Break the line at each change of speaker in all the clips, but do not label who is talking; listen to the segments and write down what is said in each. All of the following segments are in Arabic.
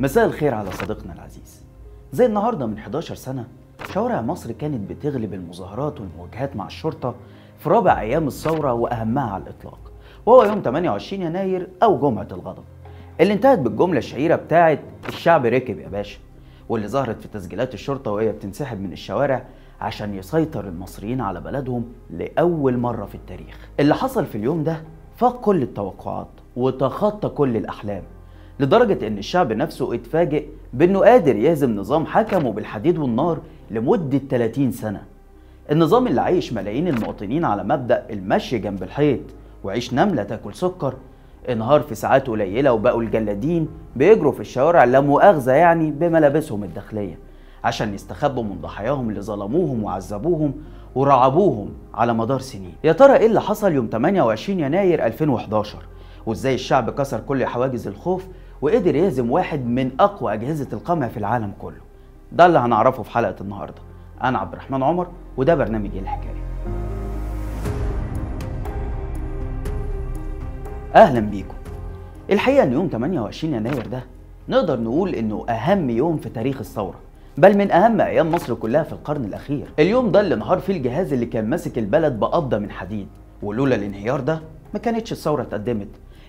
مساء الخير على صديقنا العزيز زي النهارده من 11 سنه شوارع مصر كانت بتغلب المظاهرات والمواجهات مع الشرطه في رابع ايام الثوره واهمها على الاطلاق وهو يوم 28 يناير او جمعه الغضب اللي انتهت بالجمله الشهيره بتاعه الشعب ركب يا باشا واللي ظهرت في تسجيلات الشرطه وهي بتنسحب من الشوارع عشان يسيطر المصريين على بلدهم لاول مره في التاريخ اللي حصل في اليوم ده فاق كل التوقعات وتخطى كل الاحلام لدرجة ان الشعب نفسه اتفاجئ بانه قادر يهزم نظام حكمه بالحديد والنار لمدة 30 سنة النظام اللي عايش ملايين المواطنين على مبدأ المشي جنب الحيط وعيش نملة تاكل سكر انهار في ساعات قليلة وبقوا الجلادين بيجروا في الشوارع لا مؤاخذة يعني بملابسهم الداخلية عشان يستخبوا من ضحاياهم اللي ظلموهم وعذبوهم ورعبوهم على مدار سنين يا ترى ايه اللي حصل يوم 28 يناير 2011 وازاي الشعب كسر كل حواجز الخوف وقدر يهزم واحد من اقوى اجهزه القمع في العالم كله ده اللي هنعرفه في حلقه النهارده انا عبد الرحمن عمر وده برنامج ايه الحكايه اهلا بيكم الحقيقه ان يوم 28 يناير ده نقدر نقول انه اهم يوم في تاريخ الثوره بل من اهم ايام مصر كلها في القرن الاخير اليوم ده اللي انهار فيه الجهاز اللي كان ماسك البلد بقبضه من حديد ولولا الانهيار ده ما كانتش الثوره اتقدمت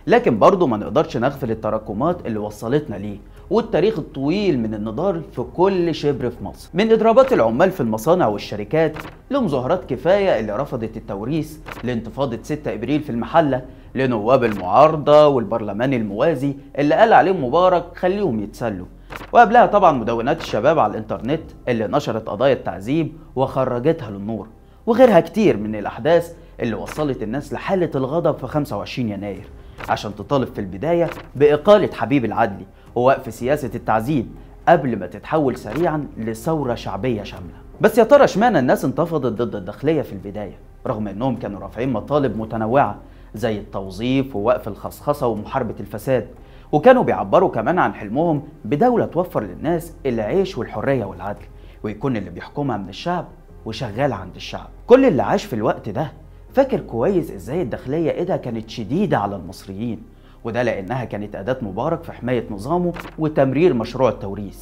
لكن برضه ما نقدرش نغفل التراكمات اللي وصلتنا ليه والتاريخ الطويل من النضال في كل شبر في مصر من اضرابات العمال في المصانع والشركات لمظاهرات كفايه اللي رفضت التوريث لانتفاضه 6 ابريل في المحله لنواب المعارضه والبرلمان الموازي اللي قال عليهم مبارك خليهم يتسلوا وقبلها طبعا مدونات الشباب على الانترنت اللي نشرت قضايا التعذيب وخرجتها للنور وغيرها كتير من الاحداث اللي وصلت الناس لحاله الغضب في 25 يناير عشان تطالب في البداية بإقالة حبيب العدلي ووقف سياسة التعذيب قبل ما تتحول سريعا لثورة شعبية شاملة بس يا ترى اشمعنى الناس انتفضت ضد الداخلية في البداية رغم انهم كانوا رافعين مطالب متنوعة زي التوظيف ووقف الخصخصة ومحاربة الفساد وكانوا بيعبروا كمان عن حلمهم بدولة توفر للناس العيش والحرية والعدل ويكون اللي بيحكمها من الشعب وشغال عند الشعب كل اللي عاش في الوقت ده فاكر كويس ازاي الداخليه ايدها كانت شديده على المصريين وده لانها كانت اداه مبارك في حمايه نظامه وتمرير مشروع التوريث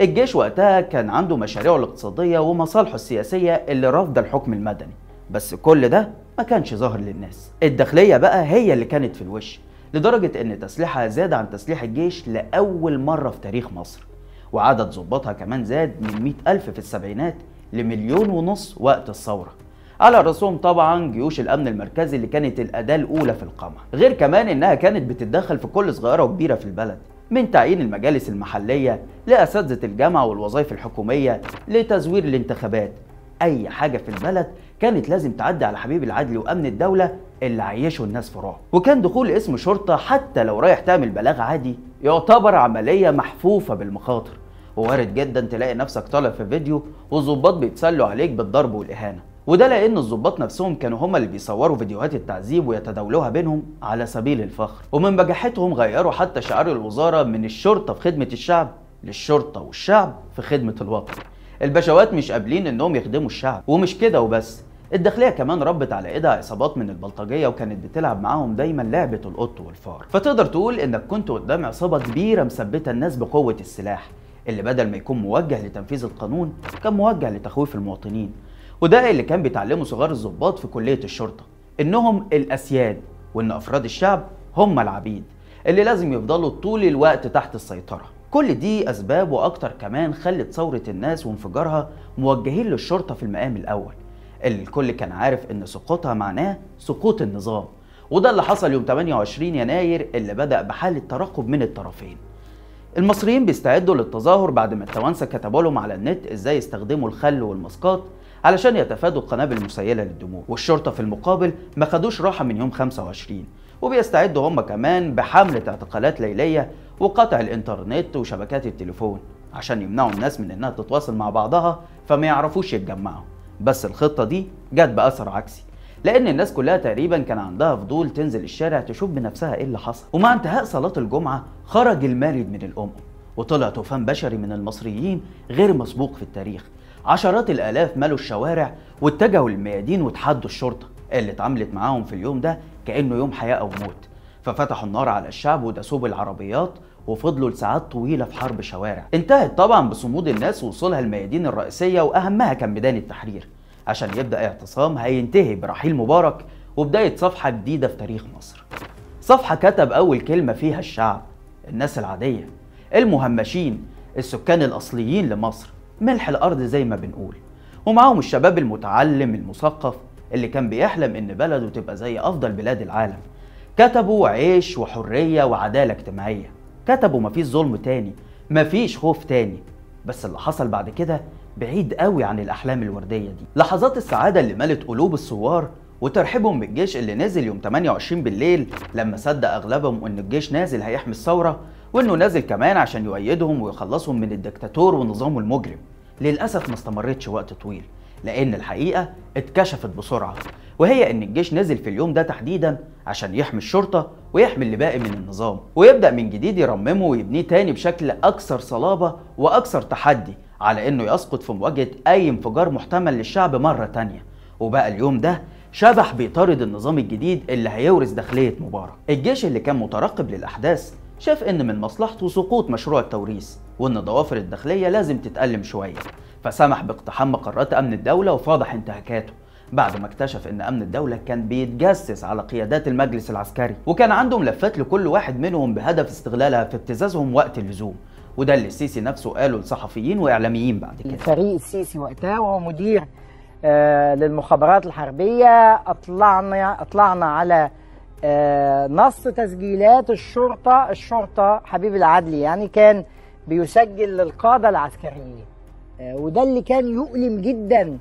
الجيش وقتها كان عنده مشاريعه الاقتصاديه ومصالحه السياسيه اللي رافضه الحكم المدني بس كل ده ما كانش ظاهر للناس الداخليه بقى هي اللي كانت في الوش لدرجه ان تسليحها زاد عن تسليح الجيش لاول مره في تاريخ مصر وعدد ظباطها كمان زاد من 100 ألف في السبعينات لمليون ونص وقت الثورة على رأسهم طبعا جيوش الأمن المركزي اللي كانت الأداة الأولى في القمع غير كمان إنها كانت بتتدخل في كل صغيرة وكبيرة في البلد من تعيين المجالس المحلية لأساتذة الجامعة والوظائف الحكومية لتزوير الانتخابات أي حاجة في البلد كانت لازم تعدي على حبيب العدل وأمن الدولة اللي عيشوا الناس في رعب وكان دخول اسم شرطة حتى لو رايح تعمل بلاغ عادي يعتبر عملية محفوفة بالمخاطر ووارد جدا تلاقي نفسك طالع في فيديو وظباط بيتسلوا عليك بالضرب والإهانة وده لان الظباط نفسهم كانوا هما اللي بيصوروا فيديوهات التعذيب ويتداولوها بينهم على سبيل الفخر ومن بجاحتهم غيروا حتى شعار الوزاره من الشرطه في خدمه الشعب للشرطه والشعب في خدمه الوطن الباشوات مش قابلين انهم يخدموا الشعب ومش كده وبس الداخليه كمان ربت على ايدها عصابات من البلطجيه وكانت بتلعب معاهم دايما لعبه القط والفار فتقدر تقول انك كنت قدام عصابه كبيره مثبته الناس بقوه السلاح اللي بدل ما يكون موجه لتنفيذ القانون كان موجه لتخويف المواطنين وده اللي كان بيتعلمه صغار الظباط في كلية الشرطة إنهم الأسياد وإن أفراد الشعب هم العبيد اللي لازم يفضلوا طول الوقت تحت السيطرة كل دي أسباب وأكتر كمان خلت ثورة الناس وانفجارها موجهين للشرطة في المقام الأول اللي الكل كان عارف إن سقوطها معناه سقوط النظام وده اللي حصل يوم 28 يناير اللي بدأ بحالة ترقب من الطرفين المصريين بيستعدوا للتظاهر بعد ما التوانسة كتبوا لهم على النت ازاي يستخدموا الخل والمسقات علشان يتفادوا القنابل المسيلة للدموع والشرطة في المقابل ما خدوش راحة من يوم 25 وبيستعدوا هم كمان بحملة اعتقالات ليلية وقطع الإنترنت وشبكات التليفون عشان يمنعوا الناس من إنها تتواصل مع بعضها فما يعرفوش يتجمعوا بس الخطة دي جت بأثر عكسي لان الناس كلها تقريبا كان عندها فضول تنزل الشارع تشوف بنفسها ايه اللي حصل ومع انتهاء صلاه الجمعه خرج المارد من الام وطلع طوفان بشري من المصريين غير مسبوق في التاريخ عشرات الآلاف ملوا الشوارع واتجهوا للميادين وتحدوا الشرطة اللي اتعاملت معاهم في اليوم ده كأنه يوم حياة أو موت ففتحوا النار على الشعب ودسوب العربيات وفضلوا لساعات طويلة في حرب شوارع انتهت طبعا بصمود الناس ووصولها الميادين الرئيسية وأهمها كان ميدان التحرير عشان يبدأ اعتصام هينتهي برحيل مبارك وبداية صفحة جديدة في تاريخ مصر صفحة كتب أول كلمة فيها الشعب الناس العادية المهمشين السكان الأصليين لمصر ملح الارض زي ما بنقول ومعاهم الشباب المتعلم المثقف اللي كان بيحلم ان بلده تبقى زي افضل بلاد العالم كتبوا عيش وحريه وعداله اجتماعيه كتبوا مفيش ظلم تاني مفيش خوف تاني بس اللي حصل بعد كده بعيد قوي عن الاحلام الورديه دي لحظات السعاده اللي ملت قلوب الثوار وترحيبهم بالجيش اللي نزل يوم 28 بالليل لما صدق اغلبهم ان الجيش نازل هيحمي الثوره وانه نازل كمان عشان يؤيدهم ويخلصهم من الدكتاتور ونظامه المجرم للاسف ما استمرتش وقت طويل لان الحقيقه اتكشفت بسرعه وهي ان الجيش نزل في اليوم ده تحديدا عشان يحمي الشرطه ويحمي اللي باقي من النظام ويبدا من جديد يرممه ويبنيه تاني بشكل اكثر صلابه واكثر تحدي على انه يسقط في مواجهه اي انفجار محتمل للشعب مره تانيه وبقى اليوم ده شبح بيطارد النظام الجديد اللي هيورث داخليه مبارك الجيش اللي كان مترقب للاحداث شاف إن من مصلحته سقوط مشروع التوريث وإن الضوافر الداخلية لازم تتألم شوية فسمح باقتحام مقرات أمن الدولة وفضح انتهاكاته بعد ما اكتشف ان امن الدوله كان بيتجسس على قيادات المجلس العسكري وكان عنده ملفات لكل واحد منهم بهدف استغلالها في ابتزازهم وقت اللزوم وده اللي السيسي نفسه قاله لصحفيين واعلاميين بعد كده الفريق السيسي وقتها وهو مدير آه للمخابرات الحربيه اطلعنا اطلعنا على آه، نص تسجيلات الشرطة الشرطة حبيب العدلي يعني كان بيسجل للقادة العسكريين آه، وده اللي كان يؤلم جدا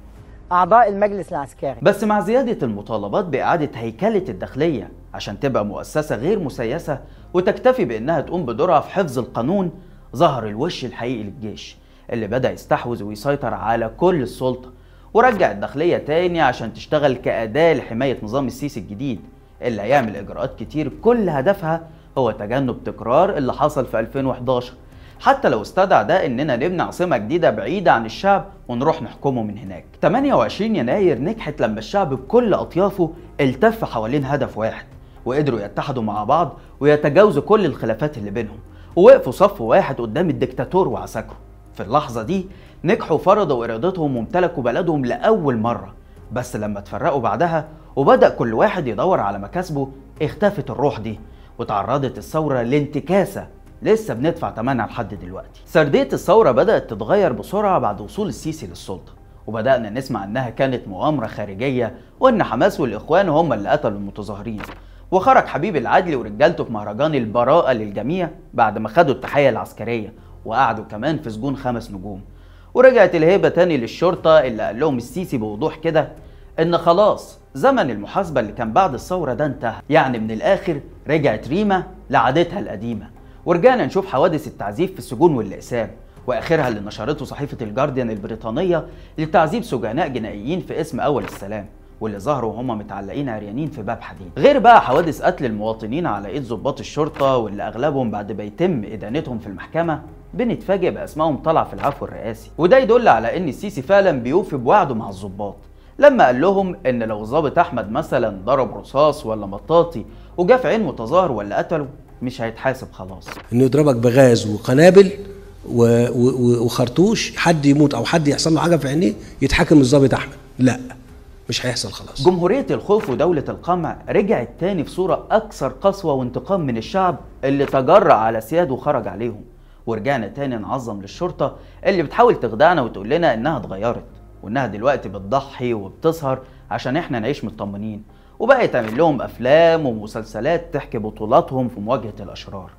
أعضاء المجلس العسكري بس مع زيادة المطالبات بإعادة هيكلة الداخلية عشان تبقى مؤسسة غير مسيسة وتكتفي بإنها تقوم بدورها في حفظ القانون ظهر الوش الحقيقي للجيش اللي بدأ يستحوذ ويسيطر على كل السلطة ورجع الداخلية تاني عشان تشتغل كأداة لحماية نظام السيسي الجديد اللي هيعمل اجراءات كتير كل هدفها هو تجنب تكرار اللي حصل في 2011 حتى لو استدعى ده اننا نبني عاصمه جديده بعيده عن الشعب ونروح نحكمه من هناك 28 يناير نجحت لما الشعب بكل اطيافه التف حوالين هدف واحد وقدروا يتحدوا مع بعض ويتجاوزوا كل الخلافات اللي بينهم ووقفوا صف واحد قدام الدكتاتور وعساكره في اللحظة دي نجحوا فرضوا إرادتهم وامتلكوا بلدهم لأول مرة بس لما اتفرقوا بعدها وبدأ كل واحد يدور على مكاسبه اختفت الروح دي وتعرضت الثورة لانتكاسة لسه بندفع ثمنها لحد دلوقتي سردية الثورة بدأت تتغير بسرعة بعد وصول السيسي للسلطة وبدأنا نسمع إنها كانت مؤامرة خارجية وإن حماس والإخوان هم اللي قتلوا المتظاهرين وخرج حبيب العدل ورجالته في مهرجان البراءة للجميع بعد ما خدوا التحية العسكرية وقعدوا كمان في سجون خمس نجوم ورجعت الهيبة تاني للشرطة اللي قال لهم السيسي بوضوح كده ان خلاص زمن المحاسبة اللي كان بعد الثورة ده انتهى يعني من الآخر رجعت ريما لعادتها القديمة ورجعنا نشوف حوادث التعذيب في السجون والإقسام واخرها اللي نشرته صحيفه الجارديان البريطانيه لتعذيب سجناء جنائيين في اسم اول السلام واللي ظهروا وهم متعلقين عريانين في باب حديد غير بقى حوادث قتل المواطنين على ايد ضباط الشرطه واللي اغلبهم بعد بيتم ادانتهم في المحكمه بنتفاجئ باسمائهم طالعه في العفو الرئاسي وده يدل على ان السيسي فعلا بيوفي بوعده مع الضباط لما قال لهم ان لو ظابط احمد مثلا ضرب رصاص ولا مطاطي وجا في عين متظاهر ولا قتله مش هيتحاسب خلاص انه يضربك بغاز وقنابل و... و... وخرطوش حد يموت او حد يحصل له حاجه في عينيه يتحاكم الظابط احمد لا مش هيحصل خلاص جمهورية الخوف ودولة القمع رجعت تاني في صورة أكثر قسوة وانتقام من الشعب اللي تجرأ على سياد وخرج عليهم ورجعنا تاني نعظم للشرطة اللي بتحاول تخدعنا وتقول لنا إنها اتغيرت وانها دلوقتي بتضحي وبتسهر عشان احنا نعيش مطمنين وبقى يتعمل لهم افلام ومسلسلات تحكي بطولاتهم في مواجهه الاشرار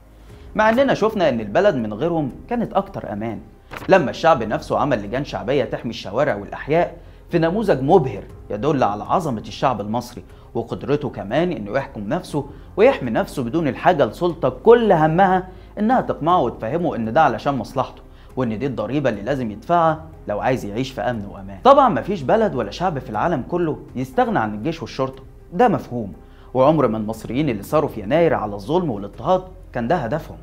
مع اننا شفنا ان البلد من غيرهم كانت اكتر امان لما الشعب نفسه عمل لجان شعبيه تحمي الشوارع والاحياء في نموذج مبهر يدل على عظمه الشعب المصري وقدرته كمان انه يحكم نفسه ويحمي نفسه بدون الحاجه لسلطه كل همها انها تقمعه وتفهمه ان ده علشان مصلحته وان دي الضريبه اللي لازم يدفعها لو عايز يعيش في امن وامان طبعا مفيش بلد ولا شعب في العالم كله يستغنى عن الجيش والشرطه ده مفهوم وعمر ما المصريين اللي صاروا في يناير على الظلم والاضطهاد كان ده هدفهم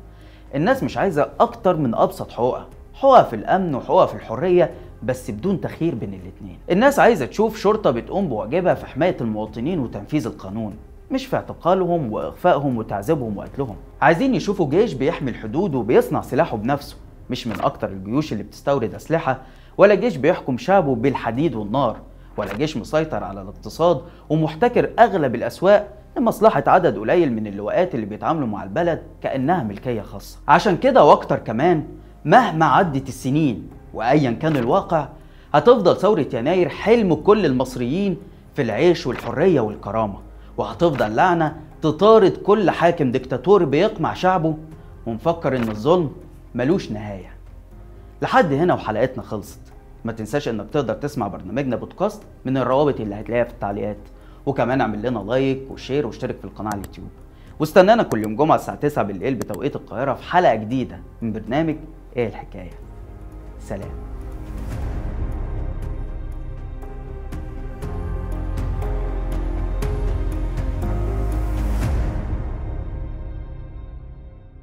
الناس مش عايزه اكتر من ابسط حقوقها حقوقها في الامن وحقوقها في الحريه بس بدون تخيير بين الاتنين الناس عايزه تشوف شرطه بتقوم بواجبها في حمايه المواطنين وتنفيذ القانون مش في اعتقالهم واخفائهم وتعذيبهم وقتلهم عايزين يشوفوا جيش بيحمي الحدود وبيصنع سلاحه بنفسه مش من أكتر الجيوش اللي بتستورد أسلحة ولا جيش بيحكم شعبه بالحديد والنار ولا جيش مسيطر على الاقتصاد ومحتكر أغلب الأسواق لمصلحة عدد قليل من اللواءات اللي بيتعاملوا مع البلد كأنها ملكية خاصة عشان كده وأكتر كمان مهما عدت السنين وأيا كان الواقع هتفضل ثورة يناير حلم كل المصريين في العيش والحرية والكرامة وهتفضل لعنة تطارد كل حاكم ديكتاتور بيقمع شعبه ومفكر إن الظلم ملوش نهاية لحد هنا وحلقتنا خلصت ما تنساش انك تقدر تسمع برنامجنا بودكاست من الروابط اللي هتلاقيها في التعليقات وكمان اعمل لنا لايك وشير واشترك في القناة على اليوتيوب واستنانا كل يوم جمعة الساعة 9 بالليل بتوقيت القاهرة في حلقة جديدة من برنامج ايه الحكاية سلام